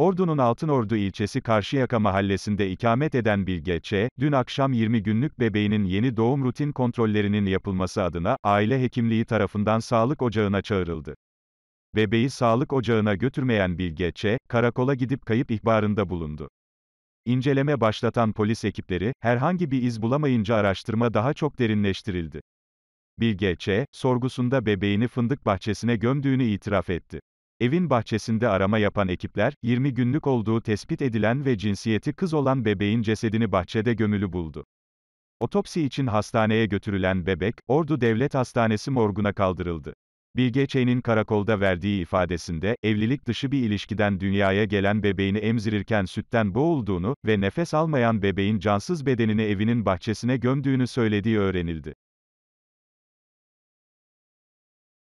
Ordu'nun Altınordu ilçesi Karşıyaka mahallesinde ikamet eden Bilge Ç, dün akşam 20 günlük bebeğinin yeni doğum rutin kontrollerinin yapılması adına, aile hekimliği tarafından sağlık ocağına çağrıldı. Bebeği sağlık ocağına götürmeyen Bilge Ç, karakola gidip kayıp ihbarında bulundu. İnceleme başlatan polis ekipleri, herhangi bir iz bulamayınca araştırma daha çok derinleştirildi. Bilge Ç, sorgusunda bebeğini fındık bahçesine gömdüğünü itiraf etti. Evin bahçesinde arama yapan ekipler, 20 günlük olduğu tespit edilen ve cinsiyeti kız olan bebeğin cesedini bahçede gömülü buldu. Otopsi için hastaneye götürülen bebek, Ordu Devlet Hastanesi morguna kaldırıldı. Bilge Çey'nin karakolda verdiği ifadesinde, evlilik dışı bir ilişkiden dünyaya gelen bebeğini emzirirken sütten boğulduğunu ve nefes almayan bebeğin cansız bedenini evinin bahçesine gömdüğünü söylediği öğrenildi.